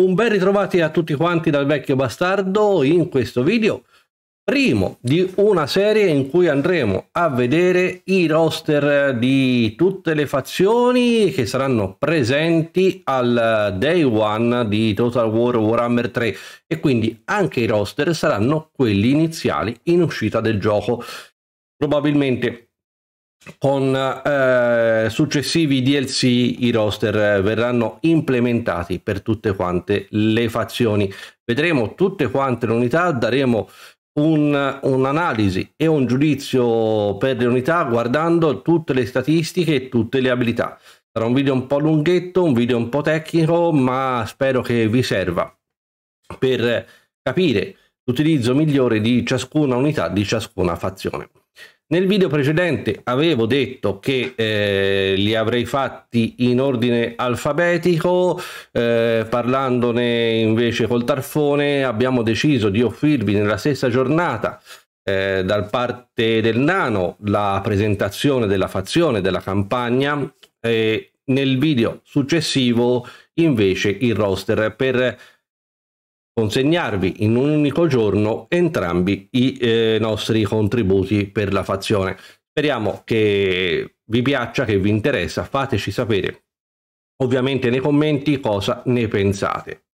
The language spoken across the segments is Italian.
Un ben ritrovati a tutti quanti dal vecchio bastardo in questo video, primo di una serie in cui andremo a vedere i roster di tutte le fazioni che saranno presenti al day one di Total War Warhammer 3 e quindi anche i roster saranno quelli iniziali in uscita del gioco. Probabilmente con eh, successivi DLC i roster eh, verranno implementati per tutte quante le fazioni. Vedremo tutte quante le unità, daremo un, un'analisi e un giudizio per le unità guardando tutte le statistiche e tutte le abilità. Sarà un video un po' lunghetto, un video un po' tecnico, ma spero che vi serva per capire l'utilizzo migliore di ciascuna unità, di ciascuna fazione. Nel video precedente avevo detto che eh, li avrei fatti in ordine alfabetico, eh, parlandone invece col tarfone abbiamo deciso di offrirvi nella stessa giornata eh, da parte del nano la presentazione della fazione della campagna e nel video successivo invece il roster per consegnarvi in un unico giorno entrambi i eh, nostri contributi per la fazione. Speriamo che vi piaccia, che vi interessa, fateci sapere ovviamente nei commenti cosa ne pensate.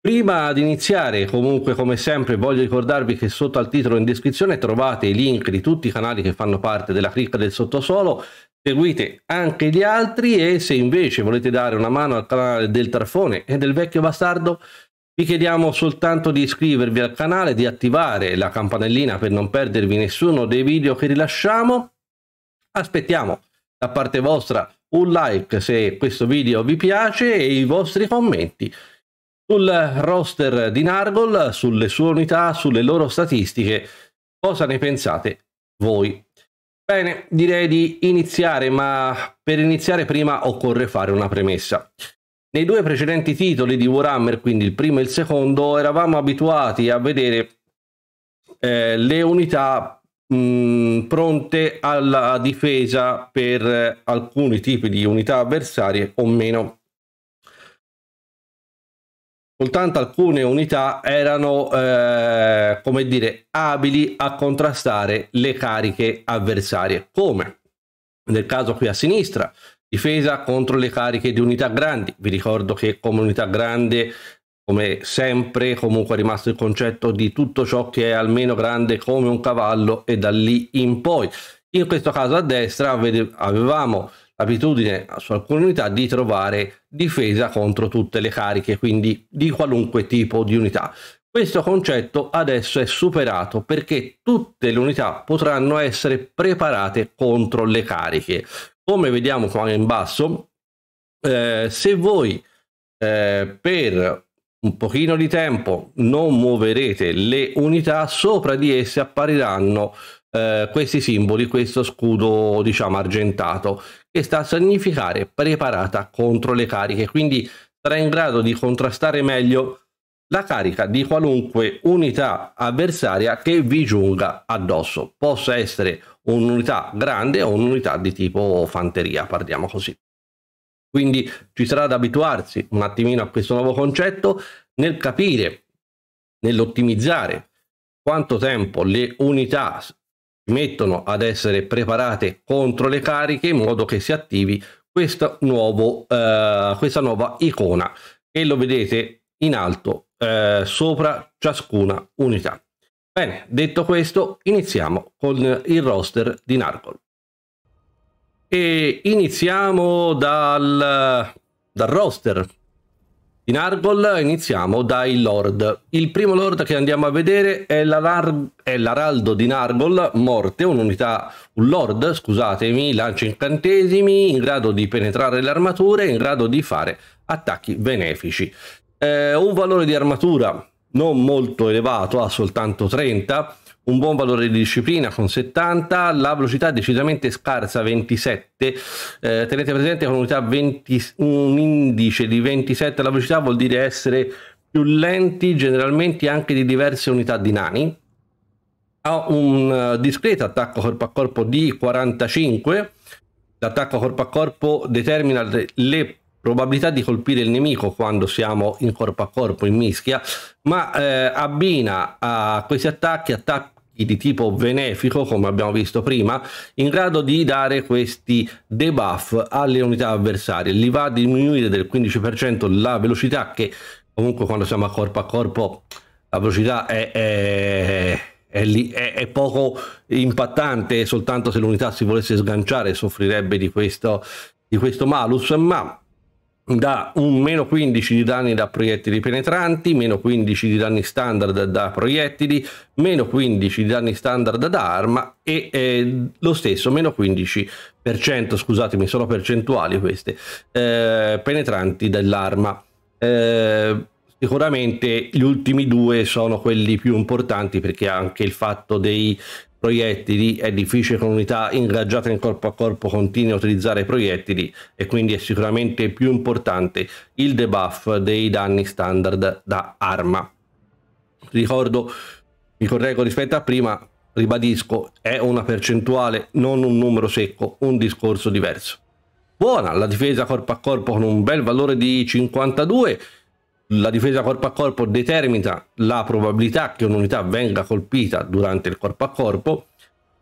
Prima di iniziare, comunque come sempre, voglio ricordarvi che sotto al titolo in descrizione trovate i link di tutti i canali che fanno parte della clicca del sottosuolo, seguite anche gli altri e se invece volete dare una mano al canale del Trafone e del Vecchio Bastardo, vi chiediamo soltanto di iscrivervi al canale, di attivare la campanellina per non perdervi nessuno dei video che rilasciamo. Aspettiamo da parte vostra un like se questo video vi piace e i vostri commenti sul roster di Nargol, sulle sue unità, sulle loro statistiche. Cosa ne pensate voi? Bene, direi di iniziare, ma per iniziare prima occorre fare una premessa. Nei due precedenti titoli di Warhammer, quindi il primo e il secondo, eravamo abituati a vedere eh, le unità mh, mm, pronte alla difesa per eh, alcuni tipi di unità avversarie o meno. Soltanto alcune unità erano, eh, come dire, abili a contrastare le cariche avversarie, come nel caso qui a sinistra, difesa contro le cariche di unità grandi. Vi ricordo che come unità grande, come sempre, comunque è rimasto il concetto di tutto ciò che è almeno grande come un cavallo e da lì in poi. In questo caso a destra avevamo l'abitudine su alcune unità di trovare difesa contro tutte le cariche, quindi di qualunque tipo di unità. Questo concetto adesso è superato perché tutte le unità potranno essere preparate contro le cariche come vediamo qua in basso, eh, se voi eh, per un pochino di tempo non muoverete le unità, sopra di esse appariranno eh, questi simboli, questo scudo diciamo argentato, che sta a significare preparata contro le cariche, quindi sarà in grado di contrastare meglio la carica di qualunque unità avversaria che vi giunga addosso. Possa essere un'unità grande o un'unità di tipo fanteria, parliamo così. Quindi ci sarà da abituarsi un attimino a questo nuovo concetto nel capire, nell'ottimizzare quanto tempo le unità mettono ad essere preparate contro le cariche in modo che si attivi questa, nuovo, eh, questa nuova icona e lo vedete in alto eh, sopra ciascuna unità. Bene, detto questo, iniziamo con il roster di Narcol. E iniziamo dal, dal roster di Nargol, iniziamo dai Lord. Il primo Lord che andiamo a vedere è, l'Araldo di Nargol, Morte, un'unità, un Lord, scusatemi, lancia incantesimi, in grado di penetrare le armature, in grado di fare attacchi benefici. Eh, un valore di armatura non molto elevato, ha soltanto 30, un buon valore di disciplina con 70, la velocità decisamente scarsa 27, eh, tenete presente con un'unità 20, un indice di 27 la velocità vuol dire essere più lenti generalmente anche di diverse unità di nani, ha un eh, discreto attacco corpo a corpo di 45, l'attacco corpo a corpo determina le probabilità di colpire il nemico quando siamo in corpo a corpo, in mischia, ma eh, abbina a questi attacchi attacchi di tipo benefico, come abbiamo visto prima, in grado di dare questi debuff alle unità avversarie. Li va a diminuire del 15% la velocità, che comunque quando siamo a corpo a corpo la velocità è, è, è, è poco impattante, soltanto se l'unità si volesse sganciare soffrirebbe di questo, di questo malus, ma da un meno 15 di danni da proiettili penetranti, meno 15 di danni standard da proiettili, meno 15 di danni standard da arma e eh, lo stesso meno 15%, scusatemi, sono percentuali queste, eh, penetranti dell'arma. Eh, sicuramente gli ultimi due sono quelli più importanti perché anche il fatto dei proiettili, è difficile con unità ingaggiata in corpo a corpo continui a utilizzare proiettili e quindi è sicuramente più importante il debuff dei danni standard da arma. Ricordo, mi correggo rispetto a prima, ribadisco, è una percentuale, non un numero secco, un discorso diverso. Buona la difesa corpo a corpo con un bel valore di 52 la difesa corpo a corpo determina la probabilità che un'unità venga colpita durante il corpo a corpo.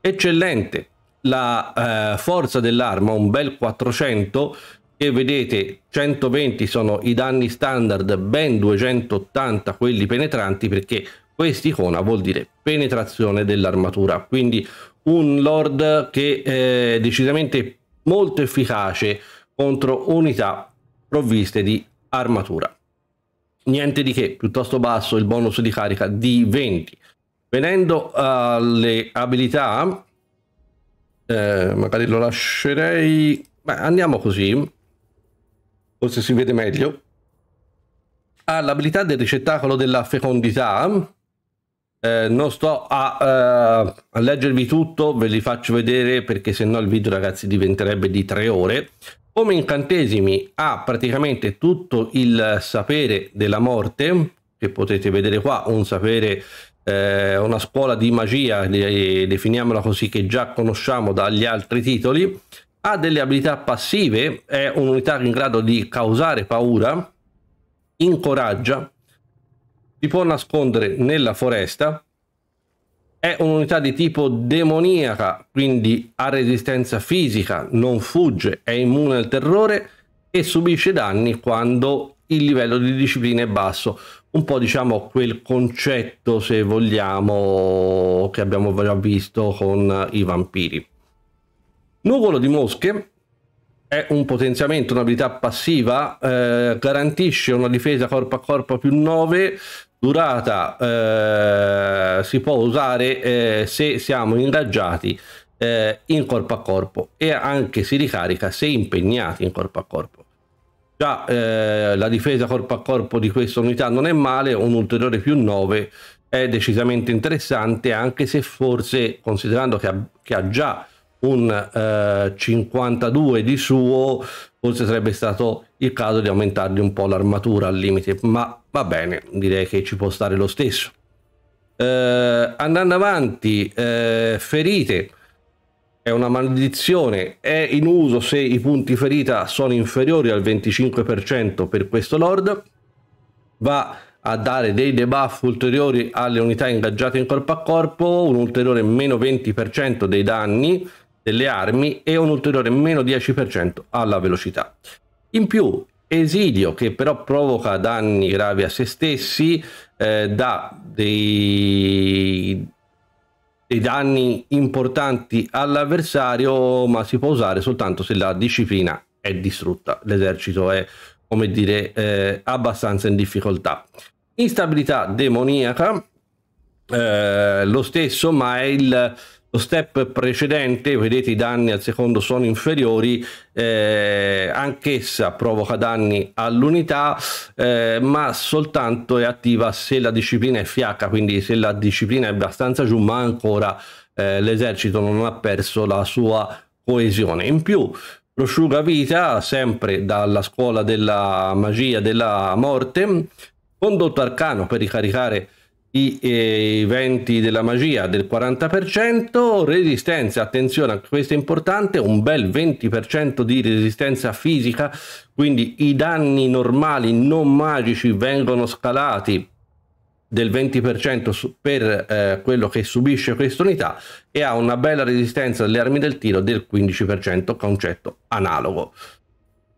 Eccellente, la eh, forza dell'arma, un bel 400, che vedete 120 sono i danni standard, ben 280 quelli penetranti, perché questa icona vuol dire penetrazione dell'armatura, quindi un lord che è eh, decisamente molto efficace contro unità provviste di armatura niente di che, piuttosto basso il bonus di carica di 20. Venendo alle abilità, eh, magari lo lascerei... Beh, andiamo così, forse si vede meglio. Ha ah, l'abilità del ricettacolo della fecondità. Eh, non sto a, uh, a leggervi tutto, ve li faccio vedere perché sennò il video ragazzi diventerebbe di tre ore. Come incantesimi ha praticamente tutto il sapere della morte, che potete vedere qua, un sapere, eh, una scuola di magia, definiamola così, che già conosciamo dagli altri titoli, ha delle abilità passive, è un'unità in grado di causare paura, incoraggia, si può nascondere nella foresta, è un'unità di tipo demoniaca, quindi ha resistenza fisica, non fugge, è immune al terrore e subisce danni quando il livello di disciplina è basso. Un po' diciamo quel concetto, se vogliamo, che abbiamo già visto con i vampiri. Nuvolo di mosche è un potenziamento, un'abilità passiva, eh, garantisce una difesa corpo a corpo più 9 durata eh, si può usare eh, se siamo ingaggiati eh, in corpo a corpo e anche si ricarica se impegnati in corpo a corpo. Già eh, la difesa corpo a corpo di questa unità non è male, un ulteriore più 9 è decisamente interessante anche se forse considerando che ha, che ha già un 52 eh, di suo forse sarebbe stato il caso di aumentargli un po' l'armatura al limite ma va bene, direi che ci può stare lo stesso. Eh, andando avanti, eh, ferite è una maledizione, è in uso se i punti ferita sono inferiori al 25% per questo lord, va a dare dei debuff ulteriori alle unità ingaggiate in corpo a corpo, un ulteriore meno 20% dei danni delle armi e un ulteriore meno 10% alla velocità. In più, esilio che però provoca danni gravi a se stessi, eh, dà dei, dei danni importanti all'avversario, ma si può usare soltanto se la disciplina è distrutta, l'esercito è, come dire, eh, abbastanza in difficoltà. Instabilità demoniaca, eh, lo stesso, ma è il lo step precedente, vedete i danni al secondo sono inferiori, eh, anch'essa provoca danni all'unità, eh, ma soltanto è attiva se la disciplina è fiacca, quindi se la disciplina è abbastanza giù, ma ancora eh, l'esercito non ha perso la sua coesione. In più, prosciugavita, sempre dalla scuola della magia della morte, condotto arcano per ricaricare i, eh, venti della magia del 40%, resistenza, attenzione, questo è importante, un bel 20% di resistenza fisica, quindi i danni normali non magici vengono scalati del 20% per eh, quello che subisce questa unità e ha una bella resistenza alle armi del tiro del 15%, concetto analogo.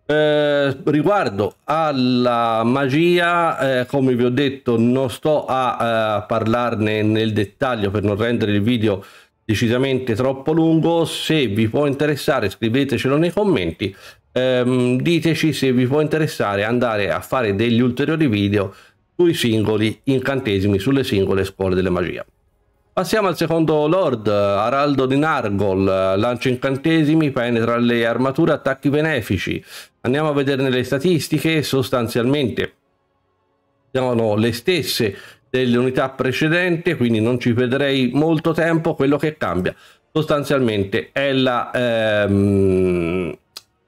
Eh, riguardo alla magia, eh, come vi ho detto, non sto a eh, parlarne nel dettaglio per non rendere il video decisamente troppo lungo. Se vi può interessare, scrivetecelo nei commenti. Ehm, diteci se vi può interessare andare a fare degli ulteriori video sui singoli incantesimi, sulle singole scuole della magia. Passiamo al secondo Lord, Araldo di Nargol, lancia incantesimi, penetra le armature, attacchi benefici. Andiamo a vederne le statistiche, sostanzialmente sono le stesse delle unità precedenti quindi non ci vedrei molto tempo, quello che cambia sostanzialmente è la, ehm,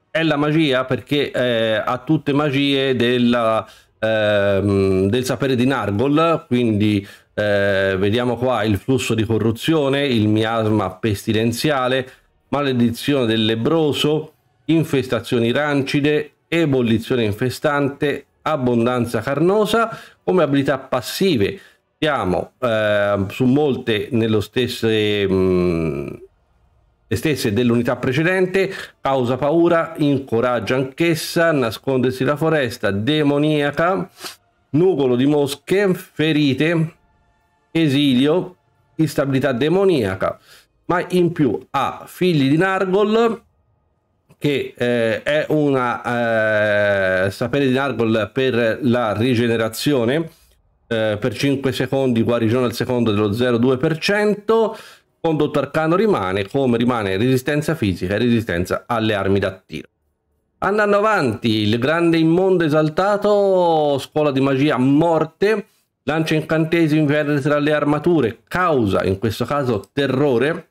è la magia perché eh, ha tutte magie della, ehm, del sapere di Nargol, quindi eh, vediamo qua il flusso di corruzione, il miasma pestilenziale, maledizione del lebroso, infestazioni rancide, ebollizione infestante, abbondanza carnosa come abilità passive. Siamo eh, su molte nello stesse, mh, le stesse dell'unità precedente, causa paura, incoraggia anch'essa, nascondersi la foresta, demoniaca, nugolo di mosche, ferite, esilio, instabilità demoniaca, ma in più ha figli di Nargol, che eh, è una eh, sapere di Nargol per la rigenerazione eh, per 5 secondi guarigione al secondo dello 0,2% condotto arcano rimane come rimane resistenza fisica e resistenza alle armi da tiro andando avanti il grande immondo esaltato scuola di magia morte lancia incantesimi tra le armature causa in questo caso terrore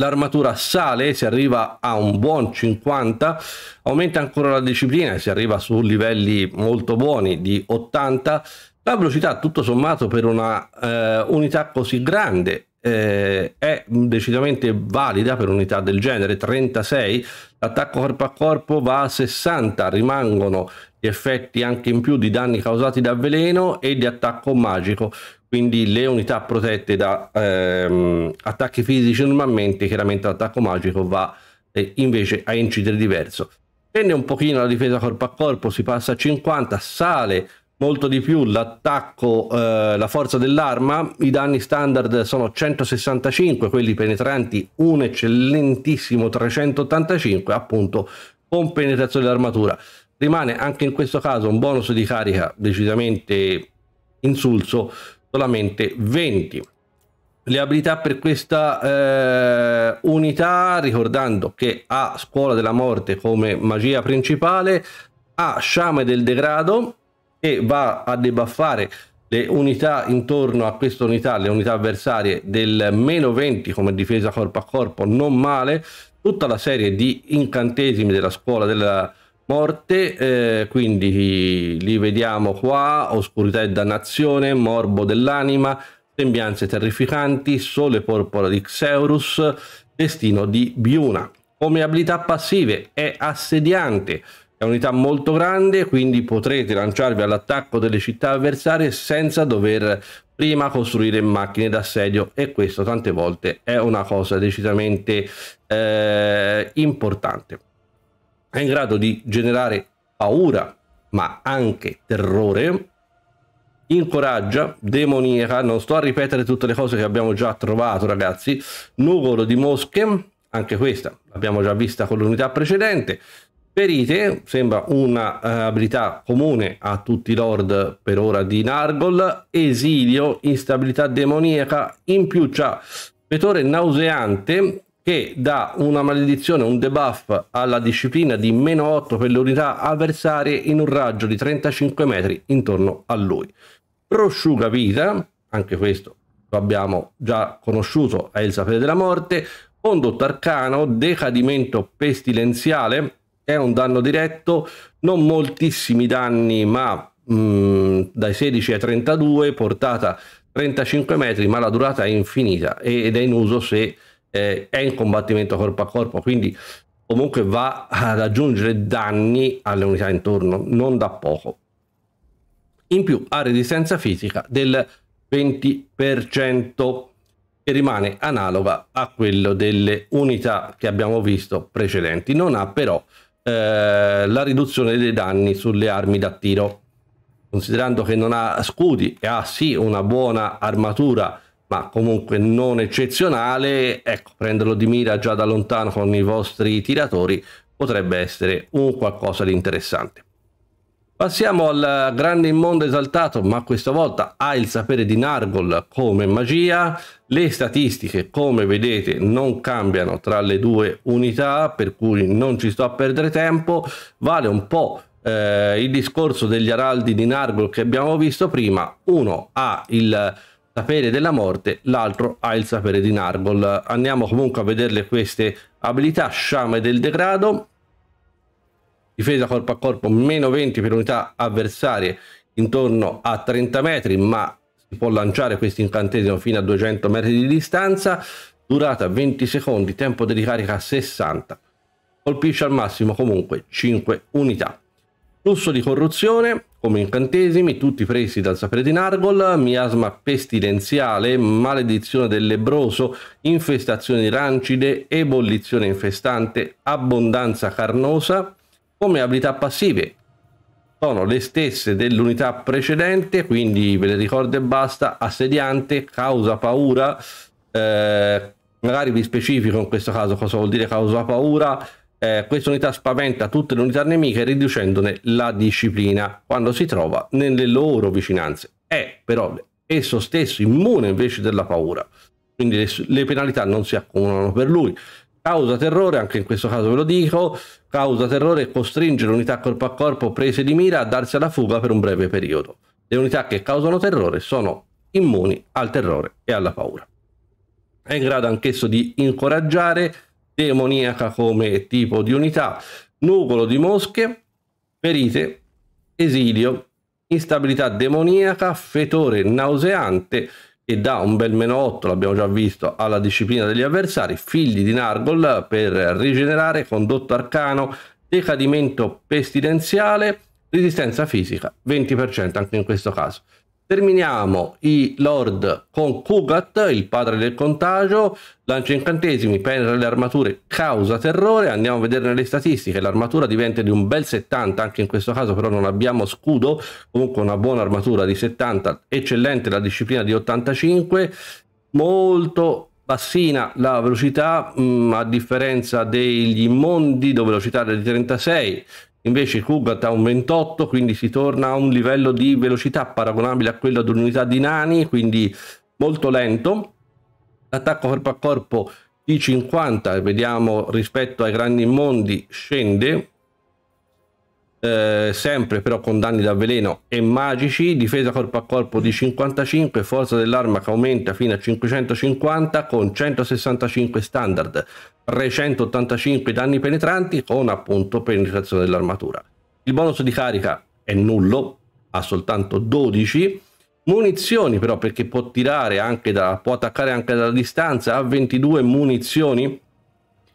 l'armatura sale, si arriva a un buon 50, aumenta ancora la disciplina, si arriva su livelli molto buoni di 80, la velocità tutto sommato per una eh, unità così grande eh, è decisamente valida per unità del genere 36 l'attacco corpo a corpo va a 60 rimangono gli effetti anche in più di danni causati da veleno e di attacco magico quindi le unità protette da ehm, attacchi fisici normalmente, chiaramente l'attacco magico va eh, invece a incidere diverso. Tende un pochino la difesa corpo a corpo, si passa a 50, sale molto di più l'attacco, eh, la forza dell'arma, i danni standard sono 165, quelli penetranti un eccellentissimo 385, appunto con penetrazione dell'armatura. Rimane anche in questo caso un bonus di carica decisamente insulso solamente 20 le abilità per questa eh, unità ricordando che ha scuola della morte come magia principale ha sciame del degrado che va a debuffare le unità intorno a questa unità le unità avversarie del meno 20 come difesa corpo a corpo non male tutta la serie di incantesimi della scuola della Morte, eh, quindi li vediamo qua, oscurità e dannazione, morbo dell'anima, sembianze terrificanti, sole porpora di Xeurus, destino di Biuna. Come abilità passive è assediante, è un'unità molto grande, quindi potrete lanciarvi all'attacco delle città avversarie senza dover prima costruire macchine d'assedio e questo tante volte è una cosa decisamente eh, importante è in grado di generare paura, ma anche terrore, incoraggia, demoniaca, non sto a ripetere tutte le cose che abbiamo già trovato ragazzi, nugolo di mosche, anche questa l'abbiamo già vista con l'unità precedente, ferite, sembra un'abilità eh, uh, comune a tutti i lord per ora di Nargol, esilio, instabilità demoniaca, in più c'ha vetore nauseante che dà una maledizione, un debuff alla disciplina di meno 8 per le unità avversarie in un raggio di 35 metri intorno a lui. Prosciuga vita, anche questo lo abbiamo già conosciuto, è il sapere della morte, condotto arcano, decadimento pestilenziale, è un danno diretto, non moltissimi danni ma mh, mm, dai 16 ai 32, portata 35 metri ma la durata è infinita ed è in uso se eh, è in combattimento corpo a corpo, quindi comunque va ad aggiungere danni alle unità intorno, non da poco. In più ha resistenza fisica del 20% che rimane analoga a quello delle unità che abbiamo visto precedenti. Non ha però eh, la riduzione dei danni sulle armi da tiro. Considerando che non ha scudi e ha sì una buona armatura ma comunque non eccezionale, ecco, prenderlo di mira già da lontano con i vostri tiratori potrebbe essere un qualcosa di interessante. Passiamo al grande immondo esaltato, ma questa volta ha il sapere di Nargol come magia. Le statistiche, come vedete, non cambiano tra le due unità, per cui non ci sto a perdere tempo. Vale un po' eh, il discorso degli araldi di Nargol che abbiamo visto prima. Uno ha il sapere della morte, l'altro ha il sapere di Nargol. Andiamo comunque a vederle queste abilità, sciame del degrado, difesa corpo a corpo meno 20 per unità avversarie intorno a 30 metri, ma si può lanciare questo incantesimo fino a 200 metri di distanza, durata 20 secondi, tempo di ricarica 60, colpisce al massimo comunque 5 unità. Flusso di corruzione, come incantesimi, tutti presi dal sapere di Nargol, miasma pestilenziale, maledizione del lebroso, infestazione di rancide, ebollizione infestante, abbondanza carnosa, come abilità passive. Sono le stesse dell'unità precedente, quindi ve le ricordo e basta, assediante, causa paura, eh, magari vi specifico in questo caso cosa vuol dire causa paura, eh, questa unità spaventa tutte le unità nemiche riducendone la disciplina quando si trova nelle loro vicinanze. È però esso stesso immune invece della paura, quindi le, le penalità non si accumulano per lui. Causa terrore, anche in questo caso ve lo dico, causa terrore costringe le unità corpo a corpo prese di mira a darsi alla fuga per un breve periodo. Le unità che causano terrore sono immuni al terrore e alla paura. È in grado anch'esso di incoraggiare demoniaca come tipo di unità, nugolo di mosche, ferite, esilio, instabilità demoniaca, fetore nauseante e dà un bel meno 8, l'abbiamo già visto, alla disciplina degli avversari, figli di Nargol per rigenerare, condotto arcano, decadimento pestilenziale, resistenza fisica, 20% anche in questo caso. Terminiamo i Lord con Kugat, il padre del contagio, lancia incantesimi, penetra le armature, causa terrore, andiamo a vedere nelle statistiche, l'armatura diventa di un bel 70, anche in questo caso però non abbiamo scudo, comunque una buona armatura di 70, eccellente la disciplina di 85, molto bassina la velocità, mh, mm, a differenza degli immondi dove velocità è di 36, Invece Kugat ha un 28, quindi si torna a un livello di velocità paragonabile a quello di un'unità di nani, quindi molto lento. L'attacco corpo a corpo di 50, vediamo rispetto ai grandi mondi, scende eh, sempre però con danni da veleno e magici, difesa corpo a corpo di 55, forza dell'arma che aumenta fino a 550 con 165 standard, 385 danni penetranti con appunto penetrazione dell'armatura. Il bonus di carica è nullo, ha soltanto 12 munizioni però perché può tirare anche da può attaccare anche dalla distanza ha 22 munizioni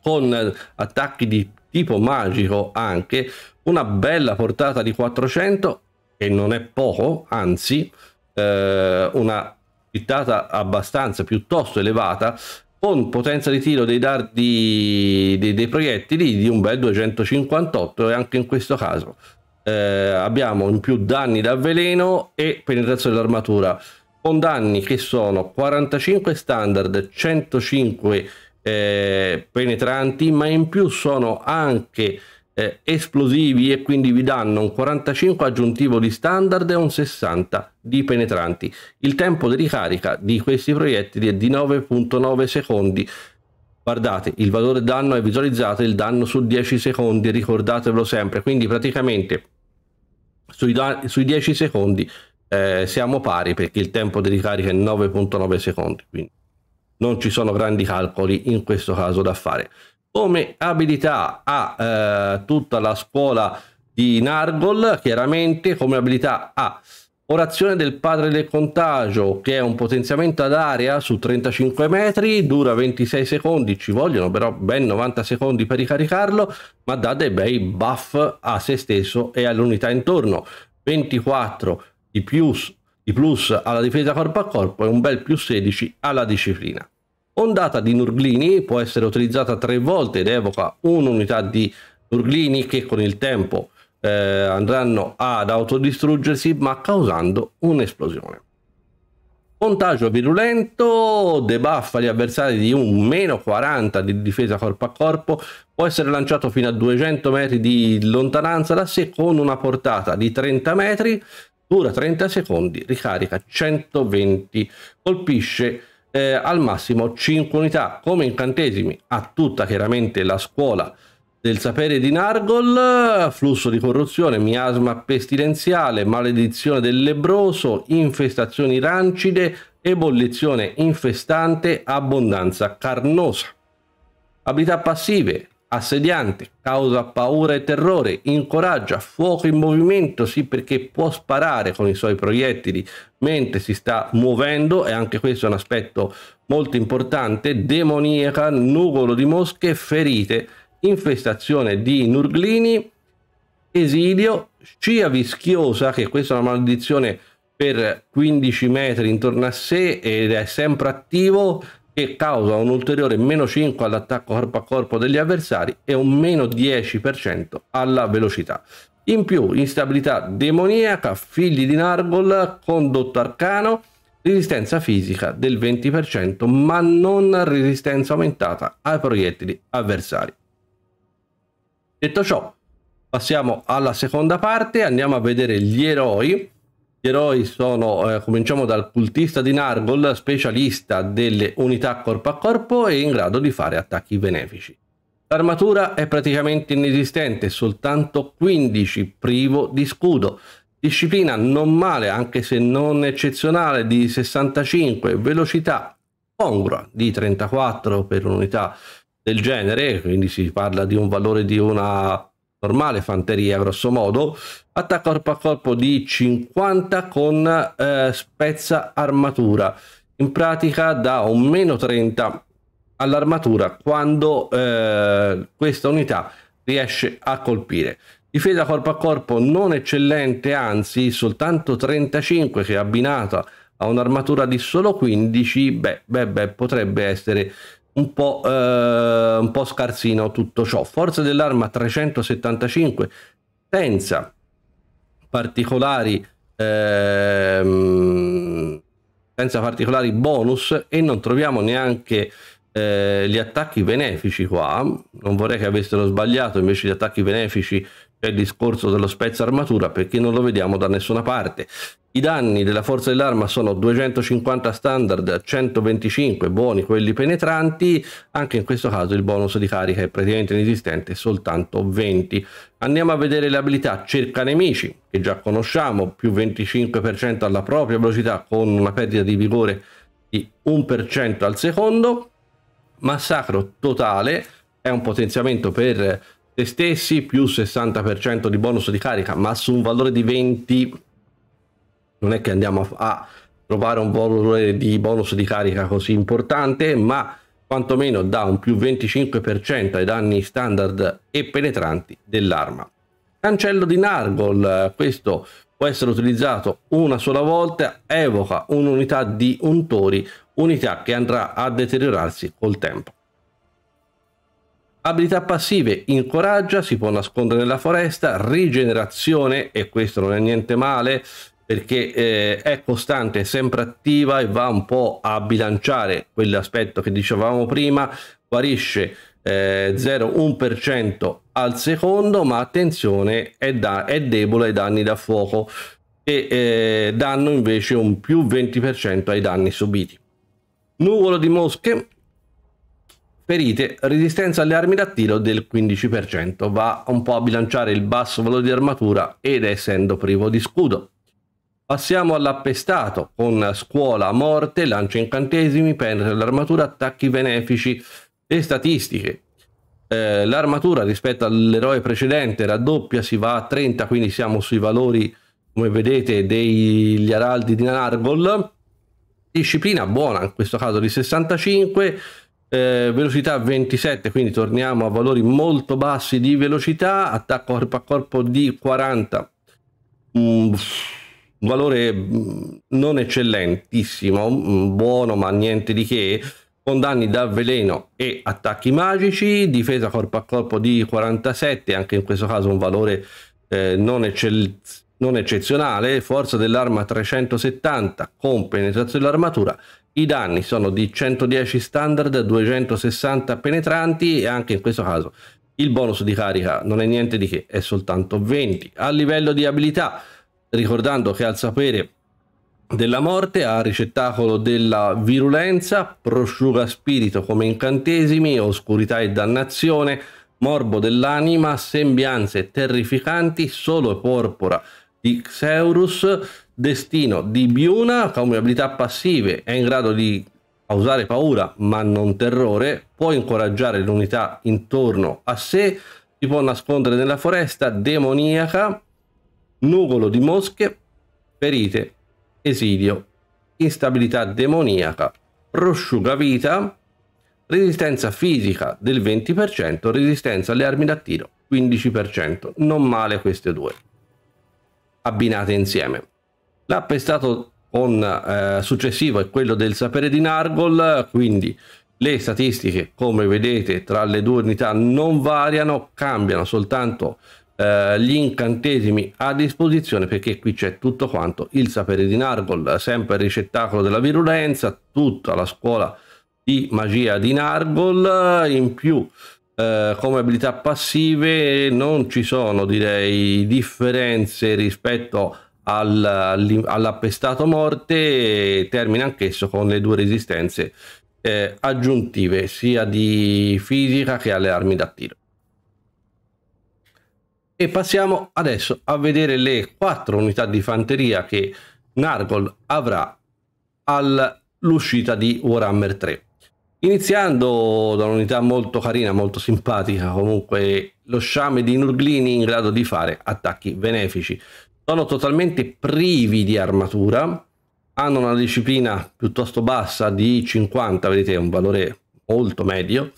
con attacchi di tipo magico anche, una bella portata di 400 e non è poco, anzi eh, una pittata abbastanza piuttosto elevata con potenza di tiro dei dardi dei, dei proiettili di un bel 258 e anche in questo caso eh, abbiamo in più danni da veleno e penetrazione dell'armatura con danni che sono 45 standard 105 eh, penetranti, ma in più sono anche eh, esplosivi e quindi vi danno un 45 aggiuntivo di standard e un 60 di penetranti. Il tempo di ricarica di questi proiettili è di 9.9 secondi. Guardate, il valore danno è visualizzato, il danno su 10 secondi, ricordatevelo sempre, quindi praticamente sui, sui 10 secondi eh, siamo pari perché il tempo di ricarica è 9.9 secondi. Quindi non ci sono grandi calcoli in questo caso da fare. Come abilità ha eh, tutta la scuola di Nargol, chiaramente come abilità ha Orazione del padre del contagio, che è un potenziamento ad area su 35 metri, dura 26 secondi, ci vogliono però ben 90 secondi per ricaricarlo, ma dà dei bei buff a se stesso e all'unità intorno. 24 di più di plus alla difesa corpo a corpo e un bel più 16 alla disciplina. Ondata di Nurglini può essere utilizzata tre volte ed evoca un'unità di Nurglini che con il tempo eh, andranno ad autodistruggersi ma causando un'esplosione. Contagio virulento debuffa gli avversari di un meno 40 di difesa corpo a corpo, può essere lanciato fino a 200 metri di lontananza da sé con una portata di 30 metri, dura 30 secondi, ricarica 120, colpisce eh, al massimo 5 unità, come incantesimi, ha tutta chiaramente la scuola del sapere di Nargol, flusso di corruzione, miasma pestilenziale, maledizione del lebroso, infestazioni rancide, ebollizione infestante, abbondanza carnosa. Abilità passive, assediante, causa paura e terrore, incoraggia, fuoco in movimento, sì perché può sparare con i suoi proiettili mentre si sta muovendo e anche questo è un aspetto molto importante, demoniaca, nugolo di mosche, ferite, infestazione di nurglini, esilio, scia vischiosa, che questa è una maledizione per 15 metri intorno a sé ed è sempre attivo, che causa un ulteriore meno 5 all'attacco corpo a corpo degli avversari e un meno 10% alla velocità. In più, instabilità demoniaca, figli di Nargol, condotto arcano, resistenza fisica del 20%, ma non resistenza aumentata ai proiettili avversari. Detto ciò, passiamo alla seconda parte, andiamo a vedere gli eroi. Gli eroi sono, eh, cominciamo dal cultista di Nargol, specialista delle unità corpo a corpo e in grado di fare attacchi benefici. L'armatura è praticamente inesistente, soltanto 15 privo di scudo. Disciplina non male, anche se non eccezionale, di 65, velocità congrua di 34 per un'unità del genere, quindi si parla di un valore di una normale fanteria grosso modo attacco corpo a corpo di 50 con eh, spezza armatura in pratica da un meno 30 all'armatura quando eh, questa unità riesce a colpire difesa corpo a corpo non eccellente anzi soltanto 35 che abbinata a un'armatura di solo 15 beh beh beh potrebbe essere un po', eh, un po scarsino tutto ciò. Forza dell'arma 375 senza particolari, eh, senza particolari bonus e non troviamo neanche eh, gli attacchi benefici qua. Non vorrei che avessero sbagliato invece gli attacchi benefici c'è il discorso dello spezza armatura perché non lo vediamo da nessuna parte. I danni della forza dell'arma sono 250 standard, 125 buoni quelli penetranti, anche in questo caso il bonus di carica è praticamente inesistente, soltanto 20. Andiamo a vedere le abilità cerca nemici, che già conosciamo, più 25% alla propria velocità con una perdita di vigore di 1% al secondo. Massacro totale è un potenziamento per se stessi più 60% di bonus di carica, ma su un valore di 20 non è che andiamo a trovare un valore di bonus di carica così importante, ma quantomeno da un più 25% ai danni standard e penetranti dell'arma. Cancello di Nargol, questo può essere utilizzato una sola volta, evoca un'unità di untori, unità che andrà a deteriorarsi col tempo. Abilità passive, incoraggia, si può nascondere nella foresta, rigenerazione, e questo non è niente male, perché eh, è costante, è sempre attiva e va un po' a bilanciare quell'aspetto che dicevamo prima, guarisce eh, 0,1% al secondo, ma attenzione è, da, è debole ai danni da fuoco e eh, danno invece un più 20% ai danni subiti. Nuvolo di mosche, Ferite, resistenza alle armi da tiro del 15%, va un po' a bilanciare il basso valore di armatura ed essendo privo di scudo. Passiamo all'appestato, con scuola, morte, lancia incantesimi, penetra l'armatura, attacchi benefici e statistiche. Eh, l'armatura rispetto all'eroe precedente raddoppia, si va a 30, quindi siamo sui valori, come vedete, degli araldi di Nargol. Disciplina buona, in questo caso di 65, eh, velocità 27 quindi torniamo a valori molto bassi di velocità attacco corpo a corpo di 40 mm, valore mm, non eccellentissimo mm, buono ma niente di che con danni da veleno e attacchi magici difesa corpo a corpo di 47 anche in questo caso un valore eh, non, eccell non eccezionale forza dell'arma 370 con penetrazione dell'armatura i danni sono di 110 standard, 260 penetranti e anche in questo caso il bonus di carica non è niente di che, è soltanto 20. A livello di abilità, ricordando che al sapere della morte ha ricettacolo della virulenza, prosciuga spirito come incantesimi, oscurità e dannazione, morbo dell'anima, sembianze terrificanti, solo porpora di Xeurus, Destino di Biuna come abilità passive è in grado di causare paura ma non terrore, può incoraggiare l'unità intorno a sé, si può nascondere nella foresta demoniaca, nugolo di mosche, ferite, esilio, instabilità demoniaca, prosciugavita, resistenza fisica del 20%, resistenza alle armi da tiro 15%, non male queste due, abbinate insieme. L'appestato con eh, successivo è quello del sapere di Nargol, quindi le statistiche, come vedete, tra le due unità non variano, cambiano soltanto eh, gli incantesimi a disposizione perché qui c'è tutto quanto il sapere di Nargol, sempre il ricettacolo della virulenza, tutta la scuola di magia di Nargol, in più eh, come abilità passive non ci sono direi differenze rispetto a all'appestato morte termina anch'esso con le due resistenze eh, aggiuntive sia di fisica che alle armi da tiro e passiamo adesso a vedere le quattro unità di fanteria che Nargol avrà all'uscita di Warhammer 3 Iniziando da un'unità molto carina, molto simpatica, comunque lo sciame di Nurglini in grado di fare attacchi benefici sono totalmente privi di armatura, hanno una disciplina piuttosto bassa di 50, vedete è un valore molto medio,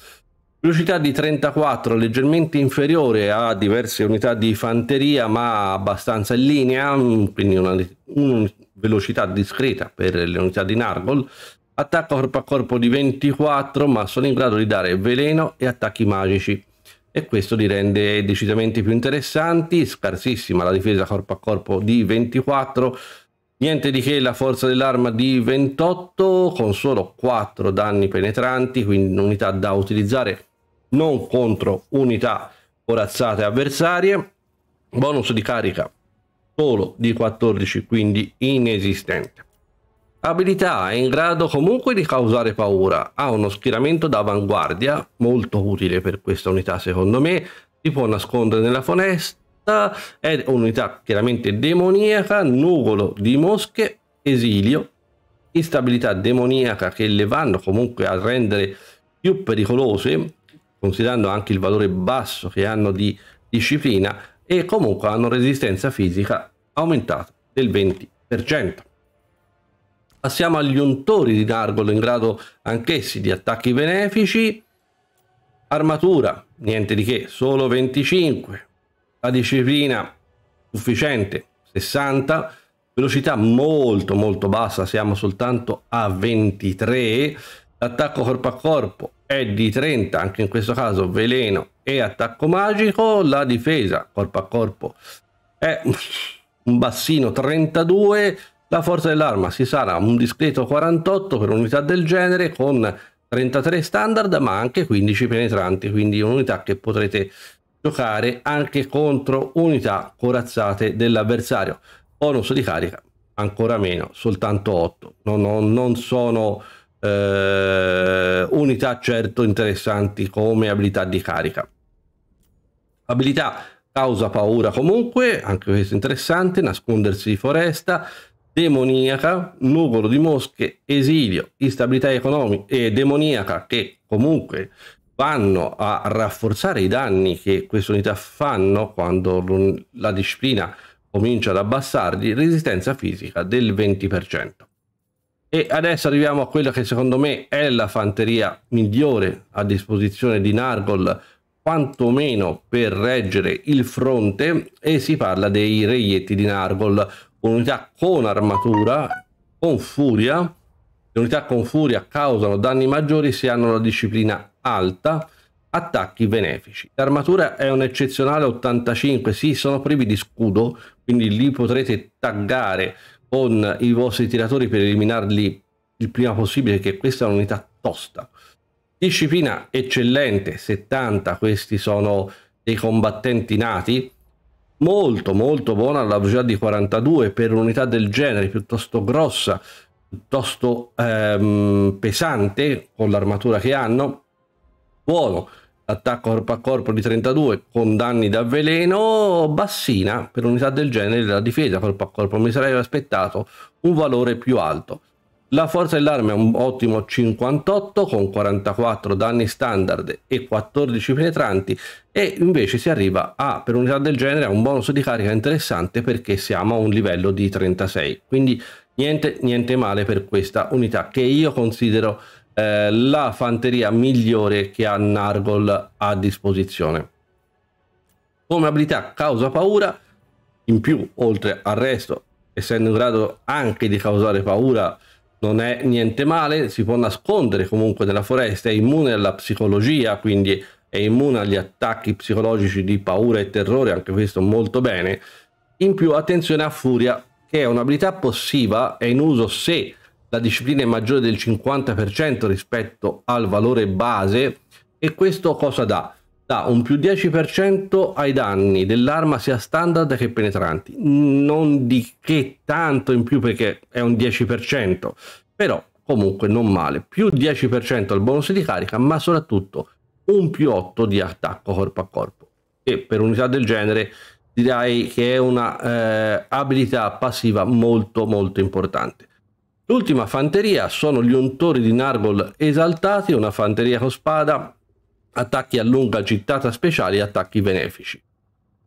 velocità di 34 leggermente inferiore a diverse unità di fanteria ma abbastanza in linea, mm, quindi una, una velocità discreta per le unità di Nargol, attacco corpo a corpo di 24 ma sono in grado di dare veleno e attacchi magici e questo li rende decisamente più interessanti, scarsissima la difesa corpo a corpo di 24, niente di che la forza dell'arma di 28 con solo 4 danni penetranti, quindi unità da utilizzare non contro unità corazzate avversarie, bonus di carica solo di 14, quindi inesistente. Abilità è in grado comunque di causare paura, ha uno schieramento d'avanguardia, molto utile per questa unità secondo me, si può nascondere nella foresta, è un'unità chiaramente demoniaca, nugolo di mosche, esilio, instabilità demoniaca che le vanno comunque a rendere più pericolose, considerando anche il valore basso che hanno di disciplina, e comunque hanno resistenza fisica aumentata del 20%. Passiamo agli untori di Nargol in grado anch'essi di attacchi benefici. Armatura, niente di che, solo 25. La disciplina sufficiente, 60. Velocità molto molto bassa, siamo soltanto a 23. L'attacco corpo a corpo è di 30, anche in questo caso veleno e attacco magico. La difesa corpo a corpo è un bassino 32 la forza dell'arma si sarà un discreto 48 per unità del genere con 33 standard ma anche 15 penetranti, quindi un'unità che potrete giocare anche contro unità corazzate dell'avversario. Bonus di carica ancora meno, soltanto 8. Non, non, non sono eh, unità certo interessanti come abilità di carica. Abilità causa paura comunque, anche questo interessante, nascondersi di foresta, demoniaca, nuvolo di mosche, esilio, instabilità economica e demoniaca che comunque vanno a rafforzare i danni che queste unità fanno quando la disciplina comincia ad abbassargli, resistenza fisica del 20%. E adesso arriviamo a quella che secondo me è la fanteria migliore a disposizione di Nargol, quantomeno per reggere il fronte, e si parla dei reietti di Nargol, un'unità con armatura, con furia, le unità con furia causano danni maggiori se hanno la disciplina alta, attacchi benefici. L'armatura è un eccezionale 85, sì, sono privi di scudo, quindi li potrete taggare con i vostri tiratori per eliminarli il prima possibile, che questa è un'unità tosta. Disciplina eccellente, 70, questi sono dei combattenti nati, molto molto buona la velocità di 42 per unità del genere piuttosto grossa piuttosto ehm, pesante con l'armatura che hanno buono attacco corpo a corpo di 32 con danni da veleno bassina per unità del genere la difesa corpo a corpo mi sarei aspettato un valore più alto la forza dell'arma è un ottimo 58 con 44 danni standard e 14 penetranti e invece si arriva a, per unità del genere, a un bonus di carica interessante perché siamo a un livello di 36. Quindi niente, niente male per questa unità che io considero eh, la fanteria migliore che ha Nargol a disposizione. Come abilità causa paura, in più oltre al resto, essendo in grado anche di causare paura non è niente male, si può nascondere comunque nella foresta, è immune alla psicologia, quindi è immune agli attacchi psicologici di paura e terrore, anche questo molto bene. In più attenzione a Furia, che è un'abilità passiva, è in uso se la disciplina è maggiore del 50% rispetto al valore base e questo cosa dà? dà un più 10% ai danni dell'arma sia standard che penetranti. Non di che tanto in più perché è un 10%, però comunque non male. Più 10% al bonus di carica, ma soprattutto un più 8 di attacco corpo a corpo. E per unità del genere direi che è una eh, abilità passiva molto molto importante. L'ultima fanteria sono gli untori di Nargol esaltati, una fanteria con spada attacchi a lunga gittata speciali e attacchi benefici.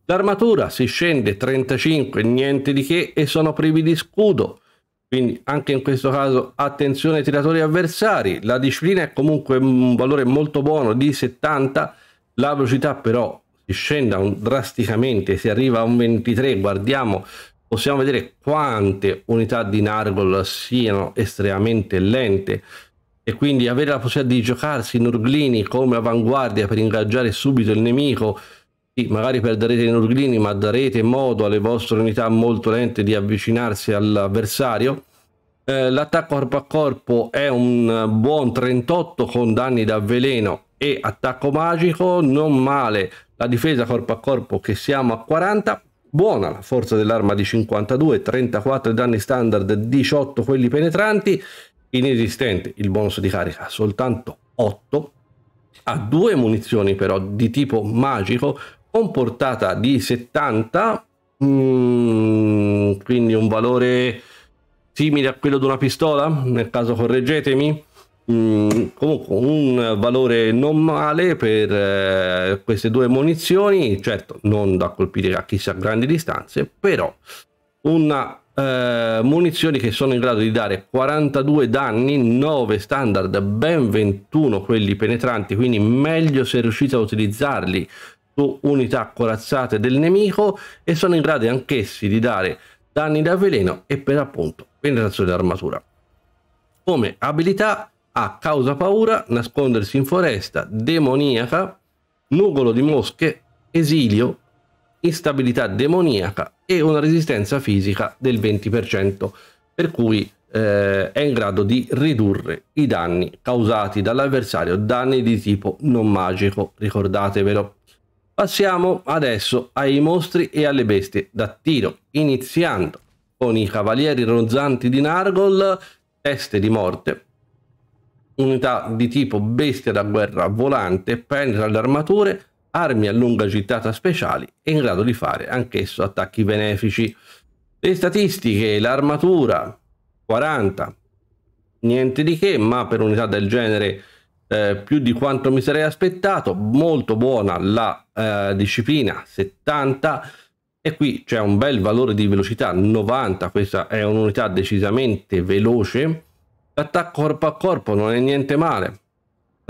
L'armatura si scende 35, niente di che, e sono privi di scudo. Quindi anche in questo caso attenzione ai tiratori avversari. La disciplina è comunque un valore molto buono di 70. La velocità però si scende drasticamente, si arriva a un 23. Guardiamo, possiamo vedere quante unità di Nargol siano estremamente lente e quindi avere la possibilità di giocarsi in Urglini come avanguardia per ingaggiare subito il nemico. Sì, magari perderete in Urglini, ma darete modo alle vostre unità molto lente di avvicinarsi all'avversario. Eh, l'attacco corpo a corpo è un buon 38 con danni da veleno e attacco magico, non male la difesa corpo a corpo che siamo a 40, buona la forza dell'arma di 52, 34 danni standard, 18 quelli penetranti inesistente il bonus di carica, soltanto 8. Ha due munizioni però di tipo magico con portata di 70, mm, quindi un valore simile a quello di una pistola, nel caso correggetemi. Mm, comunque un valore non male per eh, queste due munizioni, certo non da colpire a chissà grandi distanze, però una eh, munizioni che sono in grado di dare 42 danni, 9 standard, ben 21 quelli penetranti, quindi meglio se riuscite a utilizzarli su unità corazzate del nemico e sono in grado anch'essi di dare danni da veleno e per appunto penetrazione d'armatura. Come abilità ha causa paura, nascondersi in foresta, demoniaca, nugolo di mosche, esilio, instabilità demoniaca e una resistenza fisica del 20%, per cui eh, è in grado di ridurre i danni causati dall'avversario, danni di tipo non magico, ricordatevelo. Passiamo adesso ai mostri e alle bestie da tiro, iniziando con i cavalieri ronzanti di Nargol, teste di morte, unità di tipo bestia da guerra volante, penetra le armature, armi a lunga gittata speciali e in grado di fare anch'esso attacchi benefici. Le statistiche, l'armatura, 40, niente di che, ma per unità del genere eh, più di quanto mi sarei aspettato, molto buona la eh, disciplina, 70, e qui c'è un bel valore di velocità, 90, questa è un'unità decisamente veloce, l'attacco corpo a corpo non è niente male,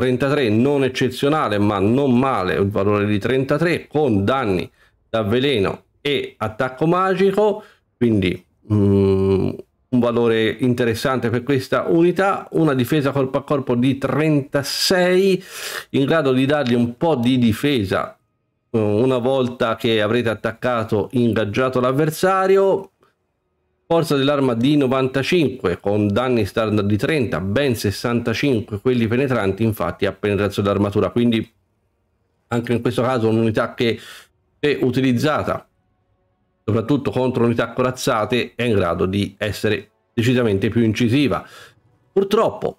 33 non eccezionale ma non male un valore di 33 con danni da veleno e attacco magico quindi um, un valore interessante per questa unità una difesa corpo a corpo di 36 in grado di dargli un po' di difesa eh, una volta che avrete attaccato ingaggiato l'avversario Forza dell'arma di 95 con danni standard di 30, ben 65 quelli penetranti infatti a penetrazione d'armatura, quindi anche in questo caso un'unità che è utilizzata soprattutto contro unità corazzate è in grado di essere decisamente più incisiva. Purtroppo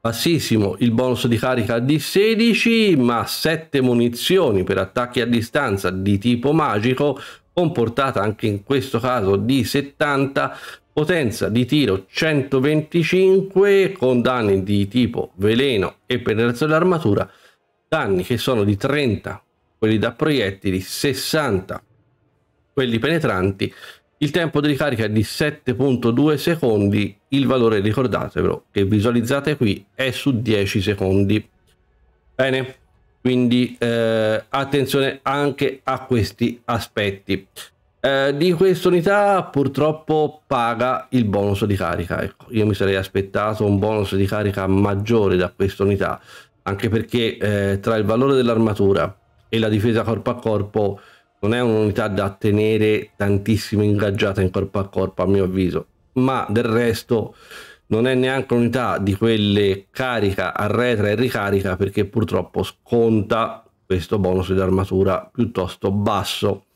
bassissimo il bonus di carica di 16 ma 7 munizioni per attacchi a distanza di tipo magico comportata anche in questo caso di 70 potenza di tiro 125 con danni di tipo veleno e penetrazione d'armatura danni che sono di 30 quelli da proiettili 60 quelli penetranti il tempo di ricarica è di 7.2 secondi il valore ricordatevelo che visualizzate qui è su 10 secondi bene quindi eh, attenzione anche a questi aspetti eh, di questa unità purtroppo paga il bonus di carica ecco, io mi sarei aspettato un bonus di carica maggiore da questa unità anche perché eh, tra il valore dell'armatura e la difesa corpo a corpo non è un'unità da tenere tantissimo ingaggiata in corpo a corpo a mio avviso ma del resto non è neanche un'unità di quelle carica, arretra e ricarica perché purtroppo sconta questo bonus di armatura piuttosto basso.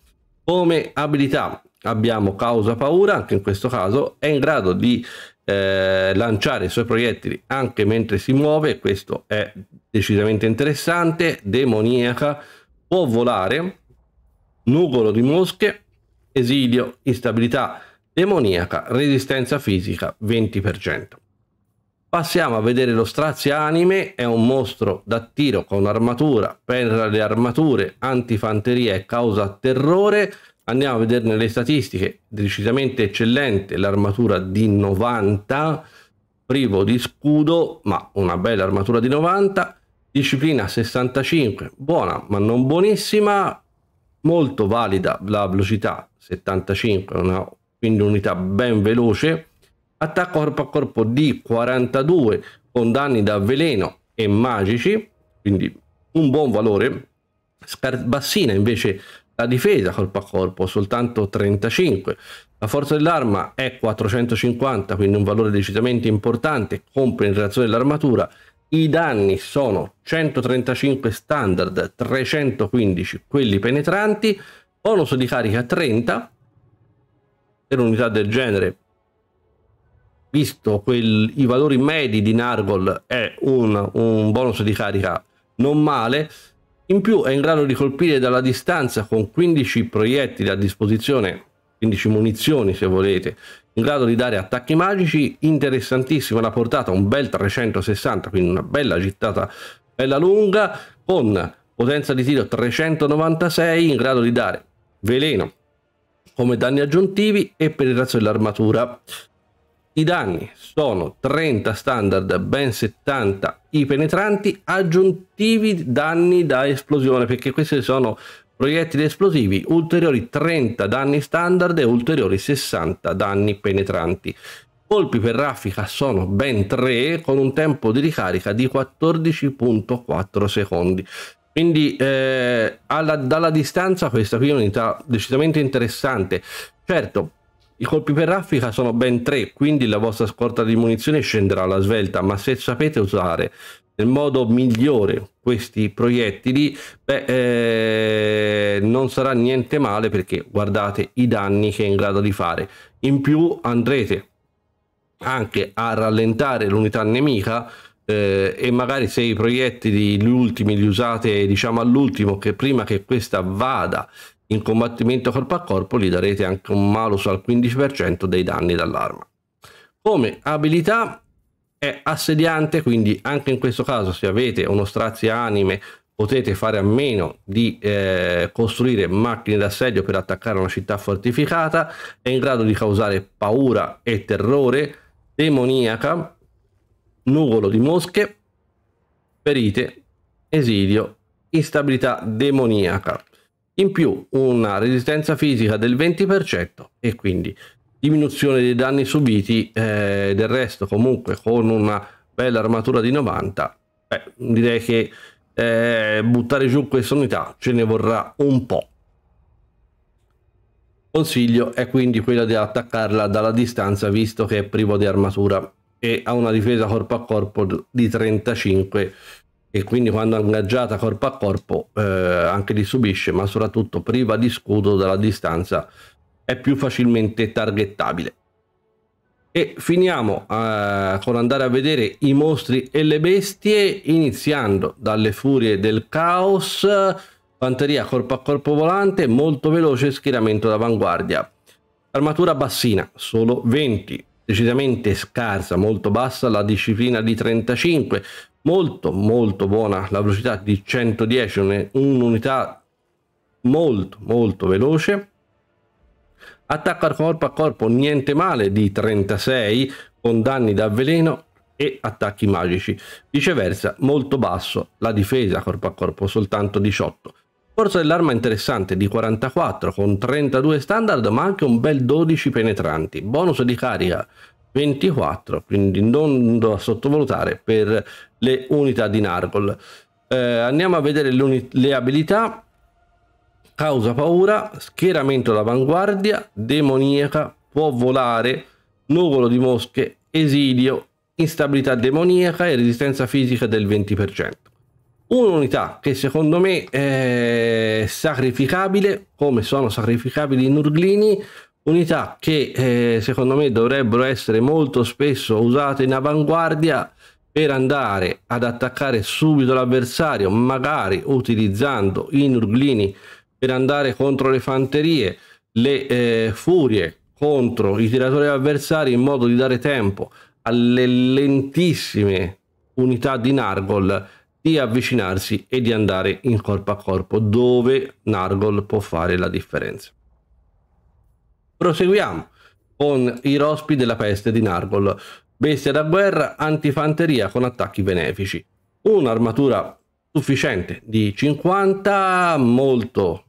Come abilità abbiamo causa paura, anche in questo caso è in grado di eh, lanciare i suoi proiettili anche mentre si muove, questo è decisamente interessante, demoniaca, può volare, nugolo di mosche, esilio, instabilità demoniaca, resistenza fisica 20%. Passiamo a vedere lo Strazia Anime, è un mostro da tiro con armatura, per le armature, antifanteria e causa terrore. Andiamo a vederne le statistiche, decisamente eccellente l'armatura di 90, privo di scudo, ma una bella armatura di 90, disciplina 65, buona ma non buonissima, molto valida la velocità 75, una quindi unità ben veloce, attacco corpo a corpo di 42 con danni da veleno e magici, quindi un buon valore, bassina invece la difesa corpo a corpo soltanto 35, la forza dell'arma è 450, quindi un valore decisamente importante, compra in relazione all'armatura, i danni sono 135 standard, 315 quelli penetranti, bonus di carica 30, un'unità del genere, visto quel, i valori medi di Nargol, è un, un bonus di carica non male. In più è in grado di colpire dalla distanza con 15 proiettili a disposizione, 15 munizioni se volete, in grado di dare attacchi magici, interessantissima la portata, un bel 360, quindi una bella gittata bella lunga, con potenza di tiro 396, in grado di dare veleno, come danni aggiuntivi e per il razzo dell'armatura. I danni sono 30 standard, ben 70 i penetranti, aggiuntivi danni da esplosione, perché questi sono proiettili esplosivi, ulteriori 30 danni standard e ulteriori 60 danni penetranti. Colpi per raffica sono ben 3 con un tempo di ricarica di 14.4 secondi. Quindi eh, alla, dalla distanza questa qui è un'unità decisamente interessante. Certo, i colpi per raffica sono ben tre, quindi la vostra scorta di munizioni scenderà alla svelta, ma se sapete usare nel modo migliore questi proiettili, beh, eh, non sarà niente male perché guardate i danni che è in grado di fare. In più andrete anche a rallentare l'unità nemica eh, e magari se i proiettili gli ultimi li usate diciamo all'ultimo che prima che questa vada in combattimento corpo a corpo gli darete anche un malus al 15% dei danni dall'arma. Come abilità è assediante, quindi anche in questo caso se avete uno strazia anime potete fare a meno di eh, costruire macchine d'assedio per attaccare una città fortificata, è in grado di causare paura e terrore, demoniaca, nuvolo di mosche, ferite, esilio, instabilità demoniaca. In più una resistenza fisica del 20% e quindi diminuzione dei danni subiti, eh, del resto comunque con una bella armatura di 90, beh, direi che eh, buttare giù questa unità ce ne vorrà un po'. Consiglio è quindi quella di attaccarla dalla distanza visto che è privo di armatura e ha una difesa corpo a corpo di 35 e quindi quando è ingaggiata corpo a corpo eh, anche li subisce ma soprattutto priva di scudo dalla distanza è più facilmente targettabile e finiamo eh, con andare a vedere i mostri e le bestie iniziando dalle furie del caos fanteria corpo a corpo volante molto veloce schieramento d'avanguardia armatura bassina solo 20 decisamente scarsa, molto bassa la disciplina di 35, molto molto buona la velocità di 110, un'unità molto molto veloce. Attacco Attacca corpo a corpo niente male di 36 con danni da veleno e attacchi magici. Viceversa molto basso la difesa corpo a corpo soltanto 18. Forza dell'arma interessante di 44 con 32 standard ma anche un bel 12 penetranti. Bonus di carica 24, quindi non da sottovalutare per le unità di Nargol. Eh, andiamo a vedere le abilità. Causa paura, schieramento d'avanguardia, demoniaca, può volare, nuvolo di mosche, esilio, instabilità demoniaca e resistenza fisica del 20% un'unità che secondo me è sacrificabile come sono sacrificabili i nurglini unità che eh, secondo me dovrebbero essere molto spesso usate in avanguardia per andare ad attaccare subito l'avversario magari utilizzando i nurglini per andare contro le fanterie le eh, furie contro i tiratori avversari in modo di dare tempo alle lentissime unità di Nargol di avvicinarsi e di andare in corpo a corpo dove Nargol può fare la differenza. Proseguiamo con i rospi della peste di Nargol, bestia da guerra antifanteria con attacchi benefici. Un'armatura sufficiente di 50, molto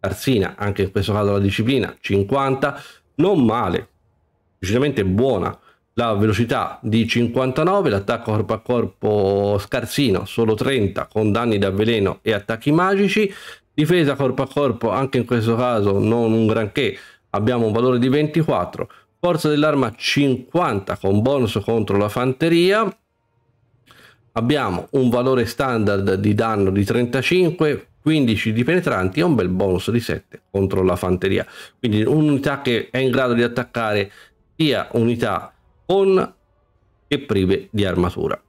arsina, anche in questo caso la disciplina, 50, non male, decisamente buona la velocità di 59, l'attacco corpo a corpo scarsino, solo 30 con danni da veleno e attacchi magici, difesa corpo a corpo anche in questo caso non un granché, abbiamo un valore di 24, forza dell'arma 50 con bonus contro la fanteria, abbiamo un valore standard di danno di 35, 15 di penetranti e un bel bonus di 7 contro la fanteria, quindi un'unità che è in grado di attaccare sia unità con e prive di armatura.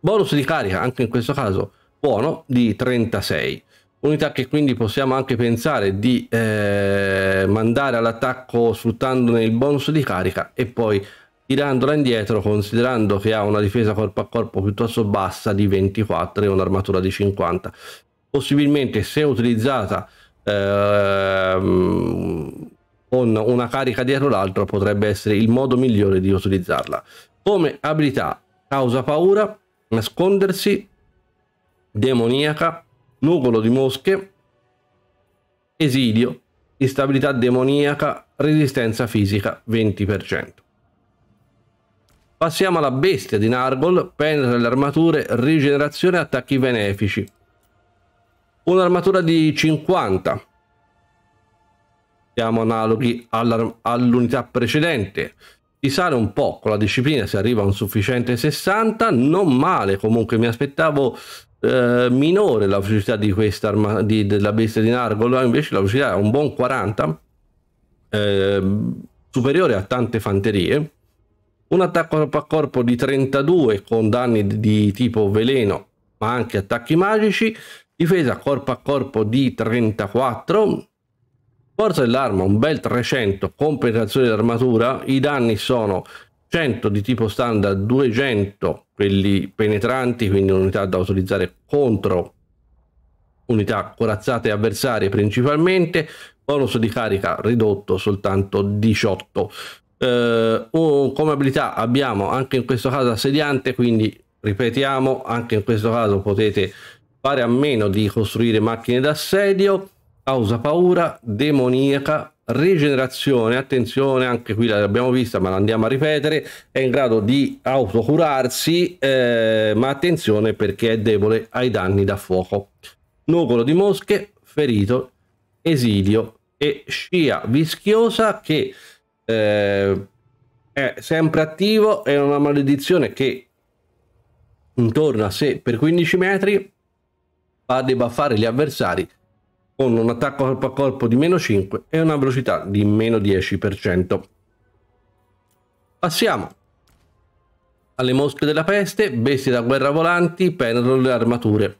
Bonus di carica, anche in questo caso buono, di 36. Unità che quindi possiamo anche pensare di eh, mandare all'attacco sfruttandone il bonus di carica e poi tirandola indietro considerando che ha una difesa corpo a corpo piuttosto bassa di 24 e un'armatura di 50. Possibilmente se utilizzata ehm, con una carica dietro l'altra potrebbe essere il modo migliore di utilizzarla. Come abilità causa paura, nascondersi, demoniaca, nugolo di mosche, esilio, instabilità demoniaca, resistenza fisica 20%. Passiamo alla bestia di Nargol, penetra le armature, rigenerazione, attacchi benefici. Un'armatura di 50 siamo analoghi all'unità precedente. Si sale un po' con la disciplina, si arriva a un sufficiente 60, non male comunque, mi aspettavo eh, minore la velocità di questa arma, di, della bestia di Nargol, invece la velocità è un buon 40, eh, superiore a tante fanterie. Un attacco corpo a corpo di 32 con danni di tipo veleno, ma anche attacchi magici. Difesa corpo a corpo di 34, Forza dell'arma, un bel 300 con penetrazione dell'armatura, i danni sono 100 di tipo standard, 200 quelli penetranti, quindi unità da utilizzare contro unità corazzate avversarie principalmente, bonus di carica ridotto soltanto 18. Eh, un, come abilità abbiamo anche in questo caso assediante, quindi ripetiamo, anche in questo caso potete fare a meno di costruire macchine d'assedio, causa paura, demoniaca, rigenerazione, attenzione anche qui l'abbiamo vista ma l'andiamo a ripetere, è in grado di autocurarsi eh, ma attenzione perché è debole ai danni da fuoco. Nocolo di mosche, ferito, esilio e scia vischiosa che eh, è sempre attivo, è una maledizione che intorno a sé per 15 metri va a debuffare gli avversari con un attacco corpo a corpo di meno 5 e una velocità di meno 10%. Passiamo alle mosche della peste, bestie da guerra volanti, penetrano le armature.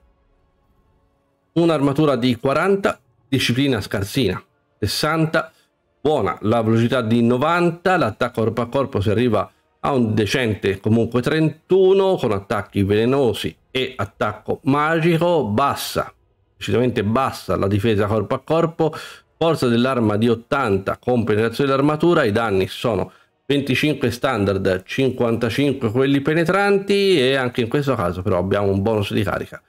Un'armatura di 40, disciplina scarsina, 60, buona, la velocità di 90, l'attacco corpo a corpo si arriva a un decente comunque 31 con attacchi velenosi e attacco magico, bassa, decisamente bassa la difesa corpo a corpo, forza dell'arma di 80 con penetrazione dell'armatura, i danni sono 25 standard, 55 quelli penetranti e anche in questo caso però abbiamo un bonus di carica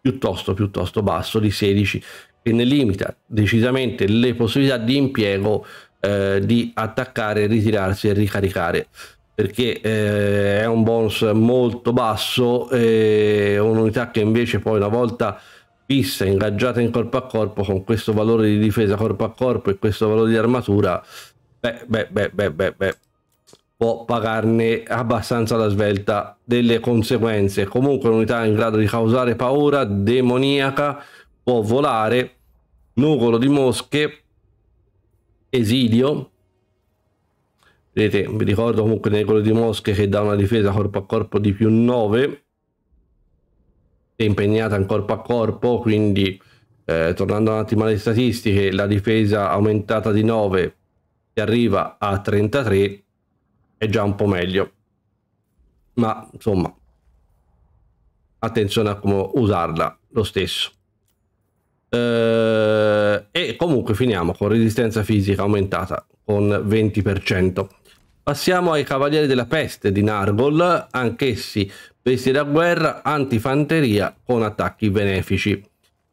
piuttosto piuttosto basso di 16 che ne limita decisamente le possibilità di impiego eh, di attaccare, ritirarsi e ricaricare perché eh, è un bonus molto basso eh, un'unità che invece poi una volta eh, fissa, ingaggiata in corpo a corpo con questo valore di difesa corpo a corpo e questo valore di armatura, beh, beh, beh, beh, beh, beh può pagarne abbastanza la svelta delle conseguenze. Comunque un'unità in grado di causare paura, demoniaca, può volare, nugolo di mosche, esilio, vedete vi ricordo comunque nel gol di Mosche che dà una difesa corpo a corpo di più 9 è impegnata in corpo a corpo, quindi eh, tornando un attimo alle statistiche, la difesa aumentata di 9 che arriva a 33 è già un po' meglio. Ma insomma, attenzione a come usarla lo stesso. Eh, e comunque finiamo con resistenza fisica aumentata con 20%. Passiamo ai Cavalieri della Peste di Nargol, anch'essi vesti da guerra, antifanteria con attacchi benefici.